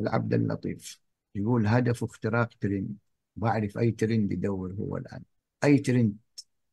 العبد اللطيف يقول هدفه اختراق ترند بعرف اي ترند يدور هو الان اي ترند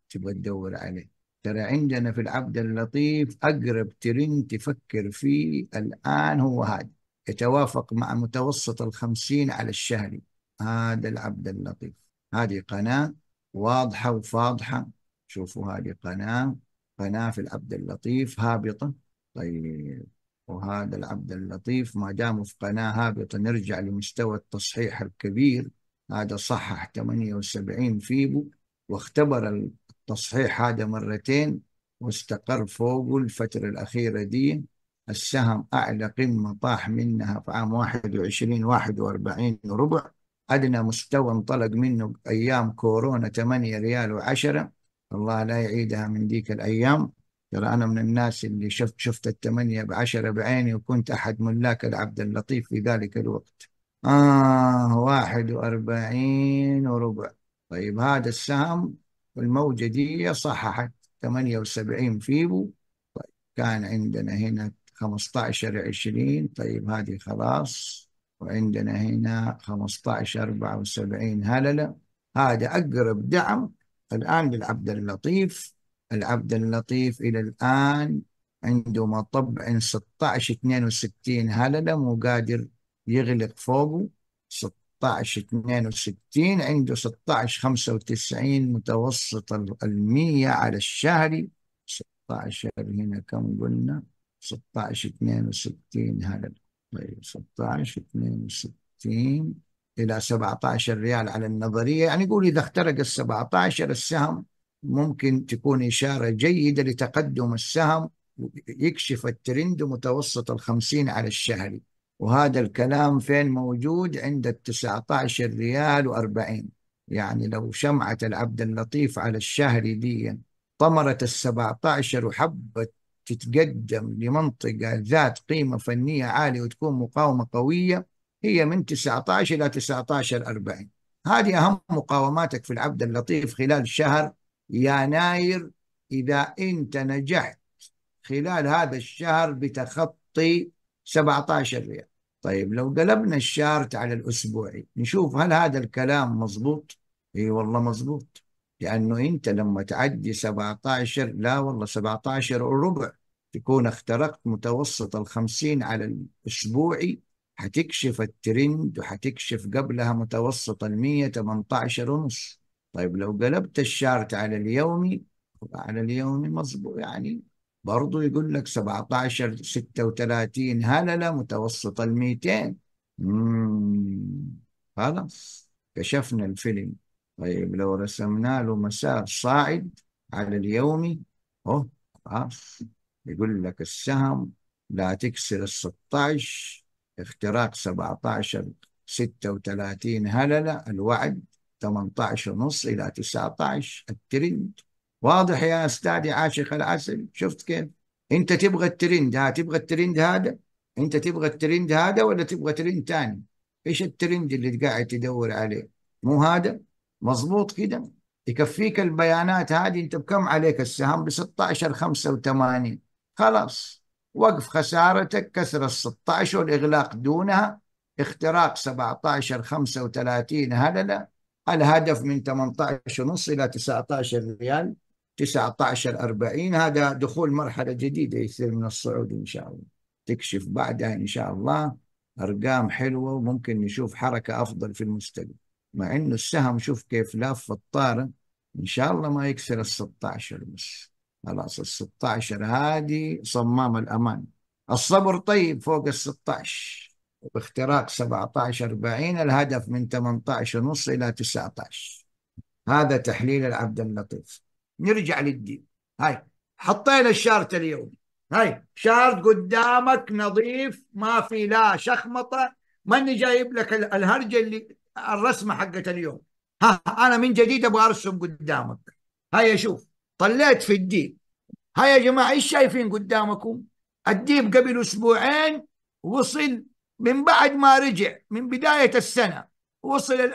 تبغى تدور عليه ترى عندنا في العبد اللطيف اقرب ترند تفكر فيه الان هو هذا يتوافق مع متوسط الخمسين على الشهري هذا العبد اللطيف هذه قناة واضحة وفاضحة شوفوا هذه قناة قناة في العبد اللطيف هابطة طيب وهذا العبد اللطيف ما دام في قناة هابطة نرجع لمستوى التصحيح الكبير هذا صحح 78 فيبو واختبر التصحيح هذا مرتين واستقر فوقه الفترة الأخيرة دي السهم أعلى قمة طاح منها في عام 21 41 وربع أدنى مستوى انطلق منه أيام كورونا 8 ريال و10 الله لا يعيدها من ديك الأيام ترى أنا من الناس اللي شفت شفت الثمانية بعشرة بعيني وكنت أحد ملاك العبد اللطيف في ذلك الوقت آه 41 وربع طيب هذا السهم الموجة دي صححت 78 فيبو طيب كان عندنا هنا 15 20 طيب هذه خلاص وعندنا هنا 15 74 هللة هذا أقرب دعم الآن للعبد اللطيف العبد اللطيف إلى الآن عنده مطبع 16 62 هللة مو قادر يغلق فوقه 16 62 عنده 16 95 متوسط المية على الشهري 16 هنا كم قلنا 16 62 هللة طيب 16 62 إلى 17 ريال على النظرية يعني يقول إذا اخترق ال 17 السهم ممكن تكون إشارة جيدة لتقدم السهم يكشف الترند متوسط الخمسين على الشهري وهذا الكلام فين موجود عند التسعة عشر ريال وأربعين يعني لو شمعة العبد اللطيف على الشهري ديا طمرت السبعة عشر وحبت تتقدم لمنطقة ذات قيمة فنية عالية وتكون مقاومة قوية هي من 19 إلى 19 40 هذه أهم مقاوماتك في العبد اللطيف خلال شهر يناير إذا أنت نجحت خلال هذا الشهر بتخطي 17 ريال طيب لو قلبنا الشارت على الأسبوعي نشوف هل هذا الكلام مظبوط اي والله مظبوط لأنه أنت لما تعدي 17 لا والله 17 وربع تكون اخترقت متوسط الخمسين على الأسبوعي حتكشف الترند وحتكشف قبلها متوسط المية 18 ونص طيب لو قلبت الشارت على اليومي على اليومي مظبوط يعني برضو يقول لك 17 36 هللة متوسط ال 200 خلاص كشفنا الفيلم طيب لو رسمنا له مسار صاعد على اليومي اهو خلاص يقول لك السهم لا تكسر ال 16 اختراق 17 36 هللة الوعد 18 ونص إلى 19 الترند واضح يا أستاذي عاشق العسل شفت كيف أنت تبغى الترند ها تبغى الترند هذا أنت تبغى الترند هذا ولا تبغى ترند ثاني إيش الترند اللي قاعد تدور عليه مو هذا مظبوط كده يكفيك البيانات هذه أنت بكم عليك السهم ب 16 85 خلاص وقف خسارتك كسر ال 16 والإغلاق دونها اختراق 17 35 هللة الهدف من 18 ونص إلى 19 ريال 19 40 هذا دخول مرحلة جديدة يصير من الصعود إن شاء الله تكشف بعدها إن شاء الله أرقام حلوة وممكن نشوف حركة أفضل في المستقبل مع إنه السهم شوف كيف لاف الطار الطارة إن شاء الله ما يكسر ال 16 بس خلاص ال 16 هذه صمام الأمان الصبر طيب فوق ال 16 باختراق 17 40 الهدف من 18 ونص إلى 19 هذا تحليل العبد اللطيف نرجع للدين هاي حطينا الشارت اليوم هاي شارت قدامك نظيف ما في لا شخمطة ماني جايب لك الهرجة اللي الرسمة حقت اليوم ها أنا من جديد أبغى أرسم قدامك هاي شوف طلعت في الدين هاي يا جماعة إيش شايفين قدامكم الديب قبل أسبوعين وصل من بعد ما رجع من بداية السنة وصل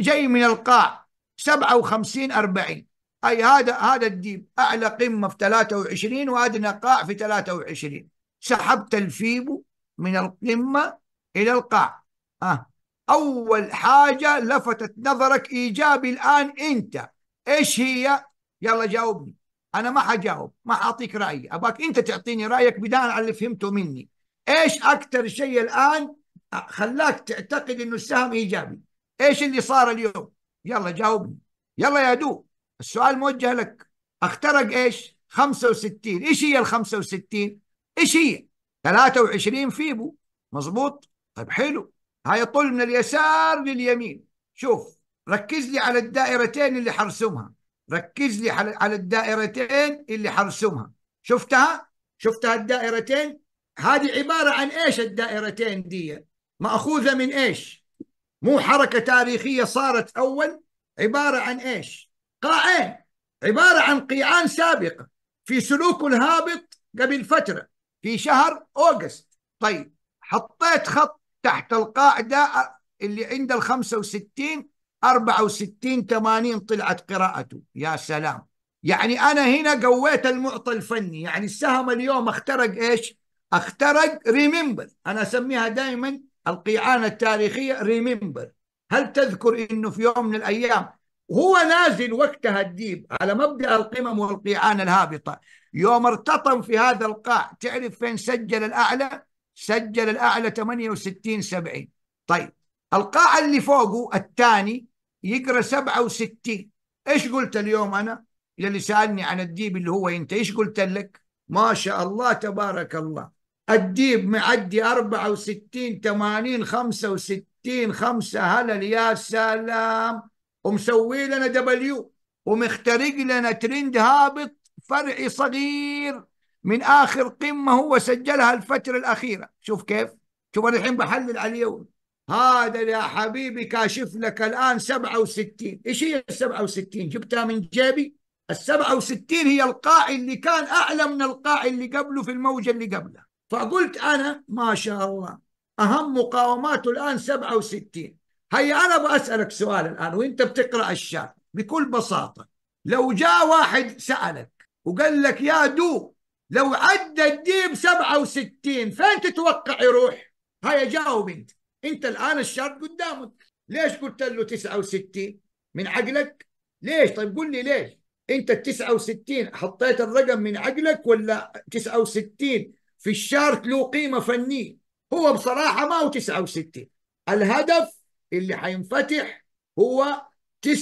جاي من القاع 57 40 أي هذا هذا الديب أعلى قمة في 23 وأدنى قاع في 23 سحبت الفيبو من القمة إلى القاع أه. أول حاجة لفتت نظرك إيجابي الآن أنت إيش هي؟ يلا جاوبني أنا ما حجاوب ما حأعطيك رأيي أباك أنت تعطيني رأيك بناء على اللي فهمته مني ايش اكثر شيء الان خلاك تعتقد انه السهم ايجابي ايش اللي صار اليوم يلا جاوبني يلا يا دو السؤال موجه لك اخترق ايش 65 ايش هي ال 65 ايش هي 23 فيبو مظبوط طيب حلو هاي طول من اليسار لليمين شوف ركز لي على الدائرتين اللي حرسمها ركز لي على الدائرتين اللي حرسمها شفتها شفتها الدائرتين هذه عبارة عن إيش الدائرتين دي مأخوذة من إيش مو حركة تاريخية صارت أول عبارة عن إيش قاعين عبارة عن قيعان سابقة في سلوك الهابط قبل فترة في شهر أوغست طيب حطيت خط تحت القاعدة اللي عند ال 65 64 80 طلعت قراءته يا سلام يعني أنا هنا قويت المعطى الفني يعني السهم اليوم اخترق إيش اخترق ريمبر انا اسميها دائما القيعانه التاريخيه ريمبر هل تذكر انه في يوم من الايام هو نازل وقتها الديب على مبدا القمم والقيعان الهابطه يوم ارتطم في هذا القاع تعرف فين سجل الاعلى سجل الاعلى 68 70 طيب القاع اللي فوقه الثاني يقرا 67 ايش قلت اليوم انا اللي سالني عن الديب اللي هو انت ايش قلت لك ما شاء الله تبارك الله الديب معدي 64 80 65 5 هلل يا سلام ومسوي لنا دبليو ومخترق لنا ترند هابط فرعي صغير من اخر قمه هو سجلها الفتره الاخيره شوف كيف شوف انا الحين بحلل على اليوم هذا يا حبيبي كاشف لك الان 67 ايش هي ال 67 جبتها من جيبي ال 67 هي القاع اللي كان اعلى من القاع اللي قبله في الموجه اللي قبله فقلت أنا ما شاء الله أهم مقاوماته الآن 67 هيا أنا بسالك سؤال الآن وإنت بتقرأ الشعر بكل بساطة لو جاء واحد سألك وقال لك يا دو لو عدى الديب 67 فين تتوقع يروح؟ هيا جاوب انت انت الان الشعر قدامك ليش قلت له 69 من عقلك ليش طيب قل لي ليش انت ال 69 حطيت الرقم من عقلك ولا 69 في الشارت له قيمة فنية هو بصراحة ما هو 69 الهدف اللي حينفتح هو 69.80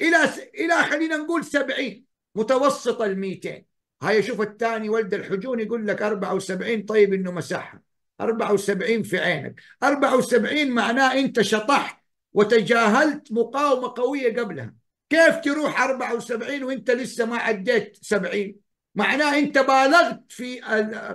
إلى إلى خلينا نقول 70 متوسط ال 200 هاي شوف الثاني ولد الحجون يقول لك 74 طيب انه مسحها 74 في عينك 74 معناه انت شطحت وتجاهلت مقاومه قويه قبلها كيف تروح 74 وانت لسه ما عديت 70 معناه انت بالغت في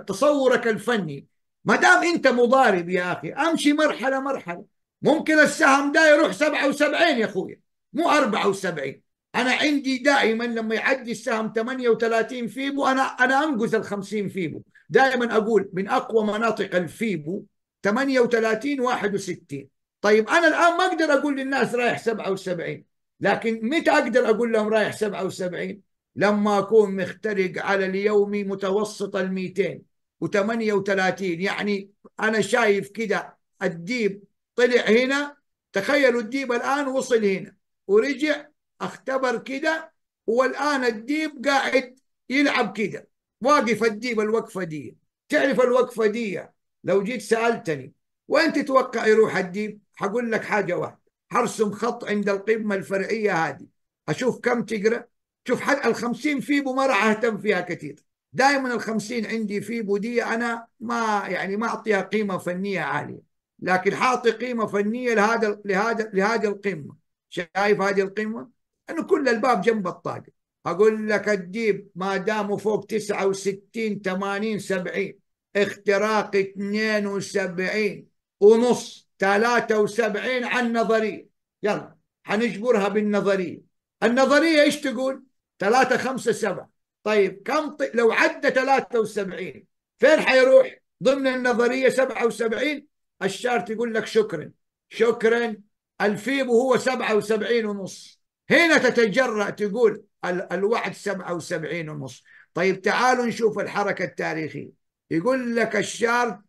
تصورك الفني ما دام انت مضارب يا اخي امشي مرحله مرحله ممكن السهم ده يروح 77 يا اخويا مو 74 انا عندي دائما لما يعدي السهم 38 فيبو انا انا انقز ال 50 فيبو دائما اقول من اقوى مناطق الفيبو 38 61 طيب انا الان ما اقدر اقول للناس رايح 77 لكن متى اقدر اقول لهم رايح 77 لما أكون مخترق على اليوم متوسط ال 238 يعني أنا شايف كده الديب طلع هنا تخيلوا الديب الآن وصل هنا ورجع اختبر كده والآن الديب قاعد يلعب كده واقف الديب الوقفة دي تعرف الوقفة دي لو جيت سألتني وين تتوقع يروح الديب حقول لك حاجة واحدة حرسم خط عند القمة الفرعية هذه أشوف كم تقرأ شوف حتى 50 فيبو ما راح أهتم فيها كثير دائما ال 50 عندي فيبو دي أنا ما يعني ما أعطيها قيمة فنية عالية لكن حاطي قيمة فنية لهذا لهذا لهذه القمة شايف هذه القمة أنه كل الباب جنب الطاقة أقول لك الديب ما داموا فوق 69 80 70 اختراق 72 ونص 73 عن نظرية يلا حنجبرها بالنظرية النظرية ايش تقول؟ 3 5 7 طيب كم ط... لو عدى 73 فين حيروح ضمن النظريه 77 الشارت يقول لك شكرا شكرا الفيبو هو 77 ونص هنا تتجرأ تقول الوعد 77 ونص طيب تعالوا نشوف الحركة التاريخية يقول لك الشارت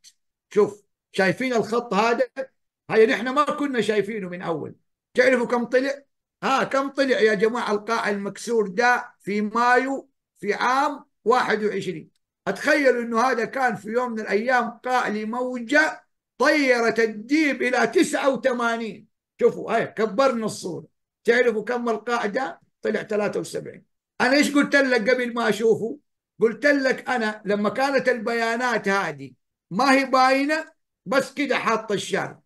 شوف شايفين الخط هذا هيا نحن ما كنا شايفينه من أول تعرفوا كم طلع ها كم طلع يا جماعة القاع المكسور ده في مايو في عام 21 اتخيلوا انه هذا كان في يوم من الايام قاع لموجة طيرت الديب الى 89 شوفوا هاي كبرنا الصورة تعرفوا كم القاع ده طلع 73 انا ايش قلت لك قبل ما اشوفه قلت لك انا لما كانت البيانات هذه ما هي باينة بس كده حاطة الشارع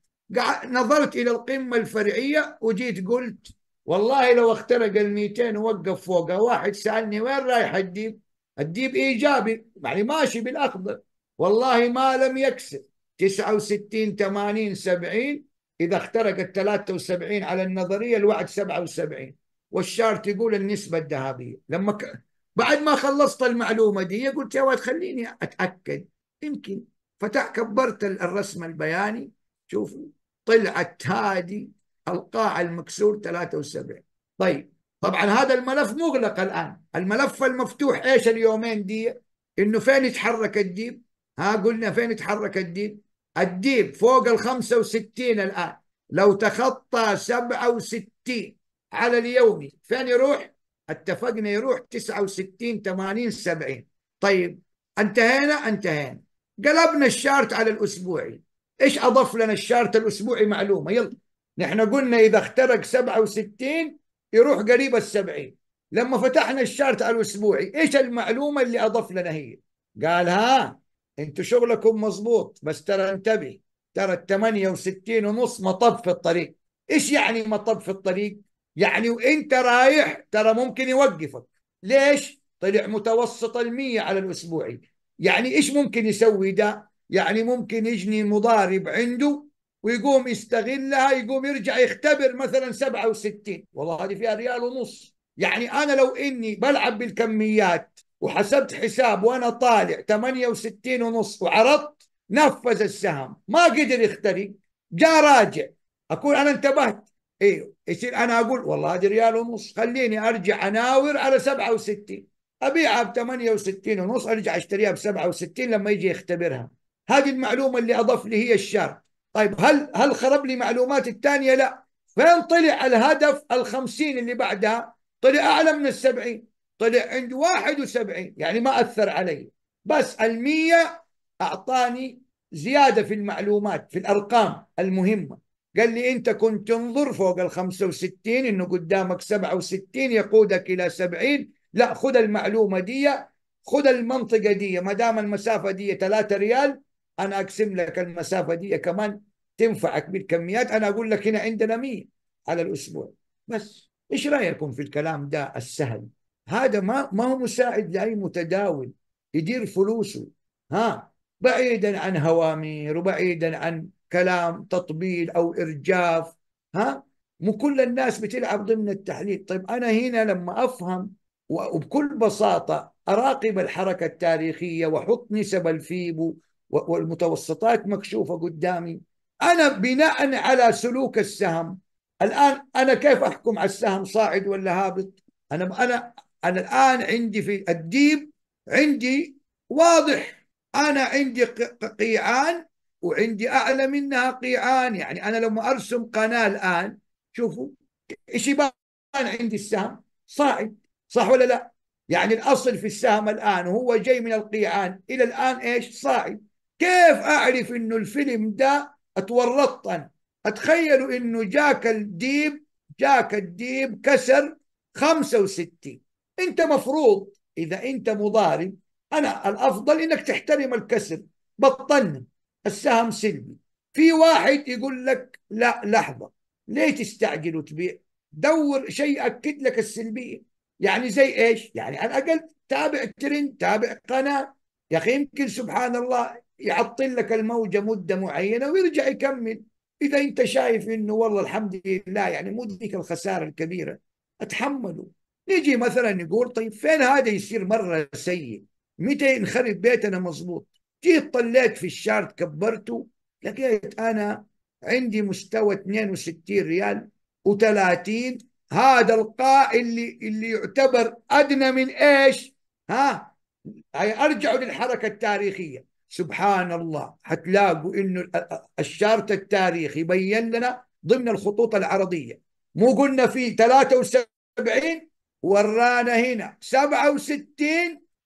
نظرت الى القمة الفرعية وجيت قلت والله لو اخترق ال 200 ووقف فوقها واحد سالني وين رايح الديب؟ الديب ايجابي يعني ماشي بالاخضر والله ما لم يكسب 69 80 70 اذا اخترقت 73 على النظريه الوعد 77 والشارت يقول النسبه الذهبيه لما ك... بعد ما خلصت المعلومه دي قلت يا ولد خليني اتاكد يمكن فتح كبرت الرسم البياني شوفوا طلعت هادي القاع المكسور 73 طيب طبعا هذا الملف مغلق الآن الملف المفتوح إيش اليومين دي إنه فين يتحرك الديب ها قلنا فين يتحرك الديب الديب فوق ال 65 الآن لو تخطى 67 على اليومي فين يروح اتفقنا يروح 69 80 70 طيب انتهينا انتهينا قلبنا الشارت على الاسبوعي ايش اضف لنا الشارت الاسبوعي معلومه يلا نحن قلنا إذا اخترق 67 يروح قريب السبعين لما فتحنا الشارت الأسبوعي إيش المعلومة اللي أضف لنا هي قال ها انتوا شغلكم مظبوط بس ترى انتبه ترى ال 68 ونص مطب في الطريق ايش يعني مطب في الطريق يعني وانت رايح ترى ممكن يوقفك ليش طلع متوسط المية على الأسبوعي يعني ايش ممكن يسوي ده يعني ممكن يجني مضارب عنده ويقوم يستغلها يقوم يرجع يختبر مثلا 67 والله هذه فيها ريال ونص يعني انا لو اني بلعب بالكميات وحسبت حساب وانا طالع 68 ونص وعرضت نفذ السهم ما قدر يخترق جاء راجع اكون انا انتبهت ايوه يصير انا اقول والله هذه ريال ونص خليني ارجع اناور على 67 ابيعها ب 68 ونص ارجع اشتريها ب 67 لما يجي يختبرها هذه المعلومه اللي اضف لي هي الشرط طيب هل هل خرب لي معلوماتي الثانيه لا فين طلع الهدف الخمسين اللي بعدها طلع اعلى من السبعين طلع عند واحد وسبعين يعني ما اثر علي بس المية اعطاني زيادة في المعلومات في الارقام المهمة قال لي انت كنت تنظر فوق ال 65 انه قدامك 67 يقودك الى 70 لا خذ المعلومة دي خذ المنطقة دي ما دام المسافة دي 3 ريال انا اقسم لك المسافة دي كمان تنفعك بالكميات انا اقول لك هنا عندنا 100 على الاسبوع بس ايش رايكم في الكلام ده السهل هذا ما ما هو مساعد لاي متداول يدير فلوسه ها بعيدا عن هوامير وبعيدا عن كلام تطبيل او ارجاف ها مو كل الناس بتلعب ضمن التحليل طيب انا هنا لما افهم وبكل بساطه اراقب الحركه التاريخيه واحط نسب الفيبو والمتوسطات مكشوفه قدامي أنا بناء على سلوك السهم الآن أنا كيف أحكم على السهم صاعد ولا هابط أنا أنا أنا الآن عندي في الديب عندي واضح أنا عندي قيعان وعندي أعلى منها قيعان يعني أنا لما أرسم قناة الآن شوفوا إيش يبان عندي السهم صاعد صح ولا لا يعني الأصل في السهم الآن وهو جاي من القيعان إلى الآن إيش صاعد كيف أعرف إنه الفيلم ده اتورطت انا اتخيلوا انه جاك الديب جاك الديب كسر 65 انت مفروض اذا انت مضارب انا الافضل انك تحترم الكسر بطلنا السهم سلبي في واحد يقول لك لا لحظه ليه تستعجل وتبيع دور شيء اكد لك السلبيه يعني زي ايش يعني على الاقل تابع ترند تابع قناه يا اخي يمكن سبحان الله يعطل لك الموجة مدة معينة ويرجع يكمل إذا أنت شايف إنه والله الحمد لله يعني مو ذيك الخسارة الكبيرة أتحمله نجي مثلا نقول طيب فين هذا يصير مرة سيء متى ينخرب بيتنا مظبوط جيت طليت في الشارت كبرته لقيت أنا عندي مستوى 62 ريال و30 هذا القاع اللي اللي يعتبر أدنى من إيش ها أرجعوا للحركة التاريخية سبحان الله حتلاقوا انه الشارت التاريخي بين لنا ضمن الخطوط العرضيه مو قلنا في 73 ورانا هنا 67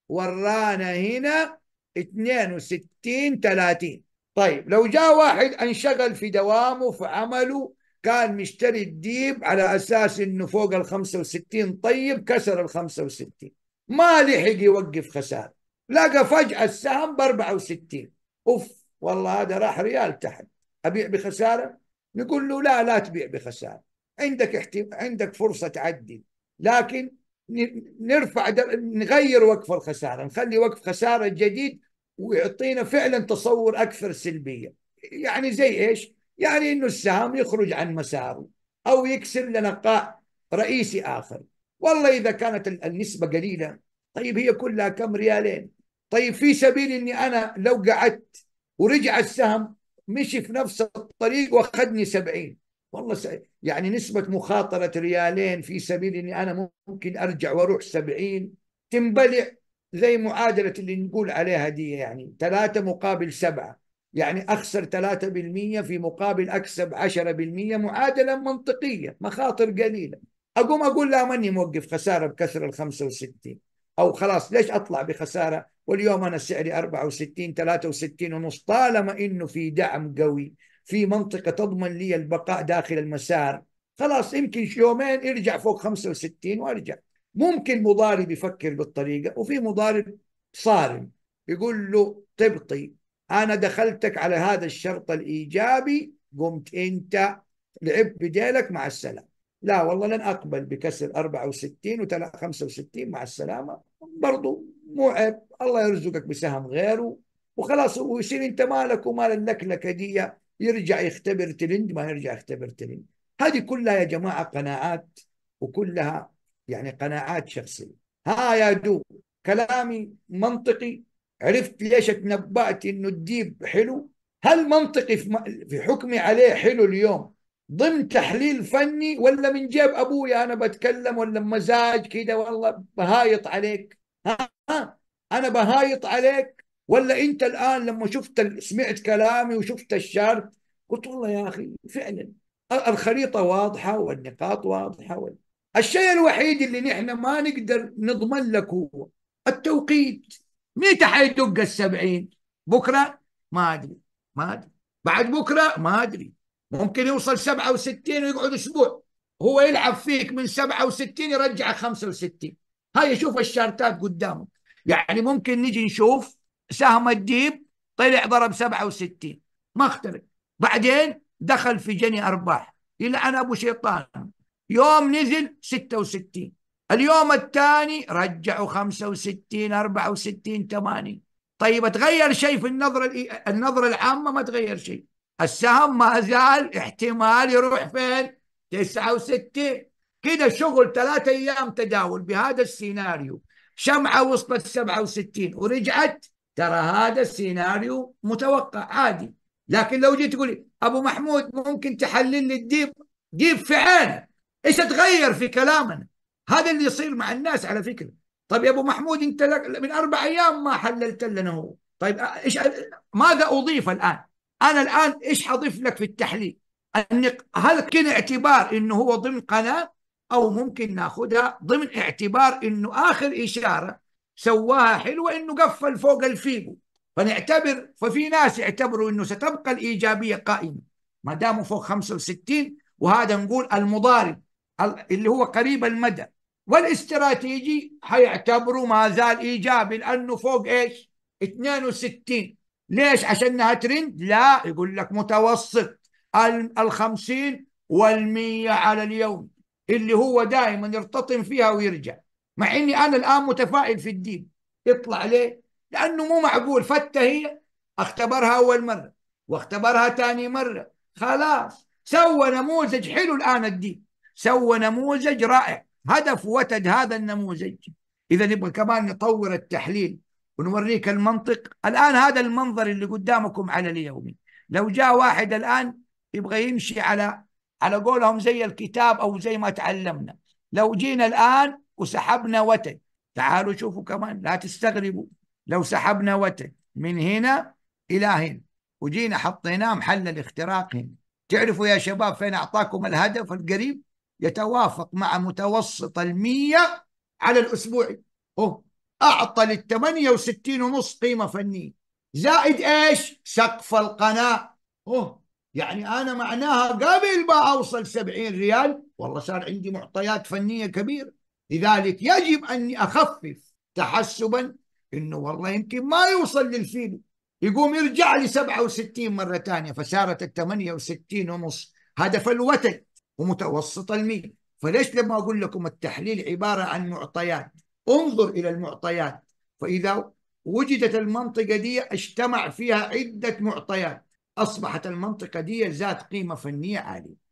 ورانا هنا 62 30 طيب لو جاء واحد انشغل في دوامه في عمله كان مشتري الديب على اساس انه فوق ال 65 طيب كسر ال 65 ما لحق يوقف خساره لقى فجأة السهم ب 64 أوف والله هذا راح ريال تحت أبيع بخسارة نقول له لا لا تبيع بخسارة عندك احتم... عندك فرصة تعدي لكن نرفع در... نغير وقف الخسارة نخلي وقف خسارة جديد ويعطينا فعلا تصور أكثر سلبية يعني زي إيش يعني أنه السهم يخرج عن مساره أو يكسر لنقاء رئيسي آخر والله إذا كانت النسبة قليلة طيب هي كلها كم ريالين طيب في سبيل اني انا لو قعدت ورجع السهم مشي في نفس الطريق واخذني سبعين والله س... يعني نسبة مخاطرة ريالين في سبيل اني انا ممكن ارجع واروح سبعين تنبلع زي معادلة اللي نقول عليها دي يعني ثلاثة مقابل سبعة يعني أخسر 3% في مقابل أكسب 10% معادلة منطقية مخاطر قليلة أقوم أقول لا ماني موقف خسارة بكسر ال 65 او خلاص ليش اطلع بخساره واليوم انا سعري 64 63 ونص طالما انه في دعم قوي في منطقه تضمن لي البقاء داخل المسار خلاص يمكن يومين ارجع فوق 65 وارجع ممكن مضارب يفكر بالطريقه وفي مضارب صارم يقول له طبطي انا دخلتك على هذا الشرط الايجابي قمت انت لعب بديلك مع السلامه لا والله لن أقبل بكسر 64 و65 مع السلامة برضو مو عيب الله يرزقك بسهم غيره وخلاص ويصير انت مالك ومال اللكلكه دي يرجع يختبر تلند ما يرجع يختبر تلند هذه كلها يا جماعه قناعات وكلها يعني قناعات شخصيه ها يا دو كلامي منطقي عرفت ليش اتنبأت انه الديب حلو هل منطقي في حكمي عليه حلو اليوم ضمن تحليل فني ولا من جيب ابويا انا بتكلم ولا مزاج كده والله بهايط عليك ها, ها انا بهايط عليك ولا انت الان لما شفت سمعت كلامي وشفت الشرط قلت والله يا اخي فعلا الخريطه واضحه والنقاط واضحه وال... الشيء الوحيد اللي نحن ما نقدر نضمن لك هو التوقيت متى حيدق السبعين بكره ما ادري ما ادري بعد بكره ما ادري ممكن يوصل 67 ويقعد اسبوع هو يلعب فيك من 67 يرجع 65 هاي شوف الشارتات قدامك يعني ممكن نجي نشوف سهم الديب طلع ضرب 67 ما اختلف بعدين دخل في جني ارباح يلعن ابو شيطان يوم نزل 66 اليوم الثاني رجعوا 65 64 80 طيب تغير شيء في النظره النظره العامه ما تغير شيء السهم ما زال احتمال يروح فين 69 كده شغل ثلاثة أيام تداول بهذا السيناريو شمعة وصلت 67 ورجعت ترى هذا السيناريو متوقع عادي لكن لو جيت تقولي أبو محمود ممكن تحلل لي الديب ديب في عينه ايش اتغير في كلامنا هذا اللي يصير مع الناس على فكرة طيب يا أبو محمود أنت من أربع أيام ما حللت لنا هو طيب ايش ماذا أضيف الآن انا الان ايش حضيف لك في التحليل هل كان اعتبار انه هو ضمن قناه او ممكن ناخذها ضمن اعتبار انه اخر اشاره سواها حلوه انه قفل فوق الفيبو فنعتبر ففي ناس يعتبروا انه ستبقى الايجابيه قائمه ما داموا فوق 65 وهذا نقول المضارب اللي هو قريب المدى والاستراتيجي حيعتبروا ما زال ايجابي لانه فوق ايش؟ 62 ليش عشانها ترند لا يقول لك متوسط الخمسين والمية على اليوم اللي هو دائما يرتطم فيها ويرجع مع اني انا الان متفائل في الدين يطلع ليه لانه مو معقول فتة هي اختبرها اول مرة واختبرها ثاني مرة خلاص سوى نموذج حلو الان الدين سوى نموذج رائع هدف وتد هذا النموذج اذا نبغى كمان نطور التحليل ونوريك المنطق الآن هذا المنظر اللي قدامكم على اليومي لو جاء واحد الآن يبغى يمشي على على قولهم زي الكتاب أو زي ما تعلمنا لو جينا الآن وسحبنا وتد تعالوا شوفوا كمان لا تستغربوا لو سحبنا وتد من هنا إلى هنا وجينا حطيناه محل الاختراق هنا تعرفوا يا شباب فين أعطاكم الهدف القريب يتوافق مع متوسط المية على الأسبوعي أوه أعطى لل 68 ونص قيمة فنية زائد إيش سقف القناة أوه يعني أنا معناها قبل ما أوصل 70 ريال والله صار عندي معطيات فنية كبيرة لذلك يجب أني أخفف تحسبا أنه والله يمكن ما يوصل للفيلم يقوم يرجع لي 67 مرة ثانية فصارت ال 68 ونص هدف الوتد ومتوسط الميل فليش لما أقول لكم التحليل عبارة عن معطيات انظر إلى المعطيات فإذا وجدت المنطقة دي اجتمع فيها عدة معطيات أصبحت المنطقة دي ذات قيمة فنية عالية